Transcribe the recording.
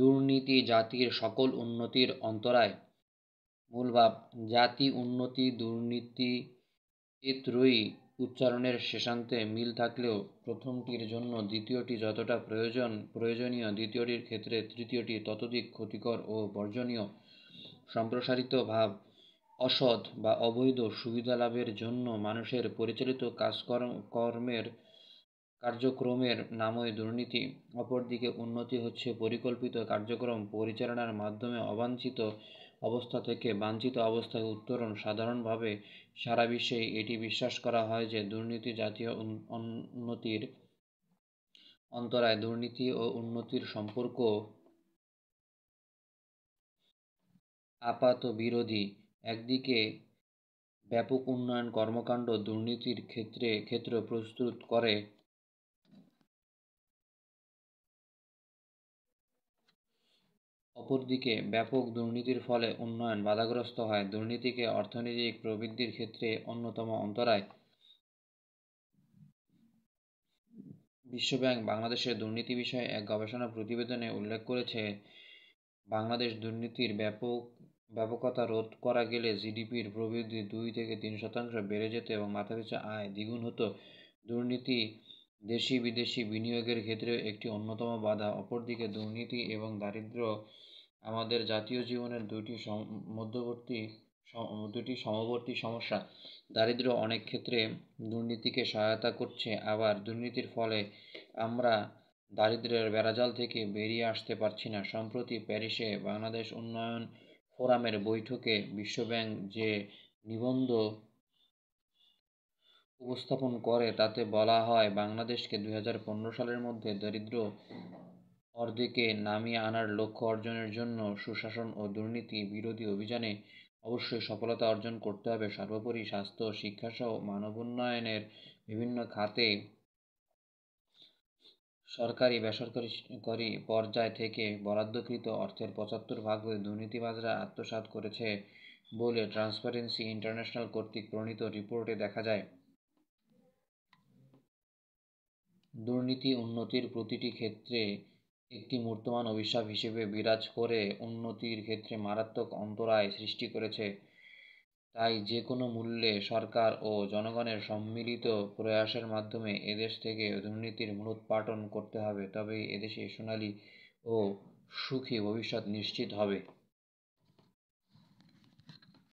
দুর্নীতি জাতির সকল উন্নতির অন্তরায় মূল ভাব জাতি উন্নতি দুর্নীতি এত্রয়ী উচ্চারণের শেষান্তে মিল থাকলেও প্রথমটির জন্য দ্বিতীয়টি যতটা প্রয়োজন প্রয়োজনীয় দ্বিতীয়টির ক্ষেত্রে তৃতীয়টি ততোধিক ক্ষতিকর ও বর্জনীয় সম্প্রসারিত ভাব অসৎ বা অবৈধ সুবিধা লাভের জন্য মানুষের পরিচালিত কাজকর্ম কর্মের কার্যক্রমের নামই দুর্নীতি অপরদিকে উন্নতি হচ্ছে পরিকল্পিত কার্যক্রম পরিচালনার মাধ্যমে অবাঞ্ছিত অবস্থা থেকে বাঞ্ছিত অবস্থায় উত্তরণ সাধারণভাবে সারা বিশ্বে এটি বিশ্বাস করা হয় যে দুর্নীতি জাতীয় উন্নতির অন্তরায় দুর্নীতি ও উন্নতির সম্পর্ক আপাত বিরোধী একদিকে ব্যাপক উন্নয়ন কর্মকাণ্ড দুর্নীতির ক্ষেত্রে ক্ষেত্র প্রস্তুত করে অপরদিকে ব্যাপক দুর্নীতির ফলে উন্নয়ন বাধাগ্রস্ত হয় দুর্নীতিকে অর্থনৈতিক প্রবৃদ্ধির ক্ষেত্রে অন্যতম অন্তরায় বিশ্বব্যাংক বাংলাদেশের দুর্নীতি বিষয়ে এক গবেষণা প্রতিবেদনে উল্লেখ করেছে বাংলাদেশ দুর্নীতির ব্যাপক ব্যাপকতা রোধ করা গেলে জিডিপির প্রবৃদ্ধি দুই থেকে তিন শতাংশ বেড়ে যেত এবং মাথাপিছু আয় দ্বিগুণ হতো দুর্নীতি দেশি বিদেশি বিনিয়োগের ক্ষেত্রেও একটি অন্যতম বাধা অপরদিকে দুর্নীতি এবং দারিদ্র্য আমাদের জাতীয় জীবনের দুইটি মধ্যবর্তী দুটি সমবর্তী সমস্যা দারিদ্র অনেক ক্ষেত্রে দুর্নীতিকে সহায়তা করছে আবার দুর্নীতির ফলে আমরা দারিদ্রের বেড়াজাল থেকে বেরিয়ে আসতে পারছি না সম্প্রতি প্যারিসে বাংলাদেশ উন্নয়ন ফোরামের বৈঠকে বিশ্বব্যাংক যে নিবন্ধ উপস্থাপন করে তাতে বলা হয় বাংলাদেশকে দুই সালের মধ্যে দারিদ্র অর্ধেকে নামিয়ে আনার লক্ষ্য অর্জনের জন্য সুশাসন ও দুর্নীতি বিরোধী অভিযানে অবশ্যই সফলতা অর্জন করতে হবে সর্বোপরি স্বাস্থ্য শিক্ষাসহ মানব উন্নয়নের বিভিন্ন খাতে সরকারি বেসরকারি পর্যায় থেকে বরাদ্দকৃত অর্থের পঁচাত্তর ভাগ দুর্নীতিবাজরা আত্মসাত করেছে বলে ট্রান্সপারেন্সি ইন্টারন্যাশনাল কর্তৃক প্রণীত রিপোর্টে দেখা যায় দুর্নীতি উন্নতির প্রতিটি ক্ষেত্রে একটি মূর্তমান অভিশাপ হিসেবে বিরাজ করে উন্নতির ক্ষেত্রে মারাত্মক অন্তরায় সৃষ্টি করেছে তাই যে কোনো মূল্যে সরকার ও জনগণের সম্মিলিত প্রয়াসের মাধ্যমে এদেশ থেকে দুর্নীতির মূলোৎপাটন করতে হবে তবেই এদেশে সোনালী ও সুখী ভবিষ্যৎ নিশ্চিত হবে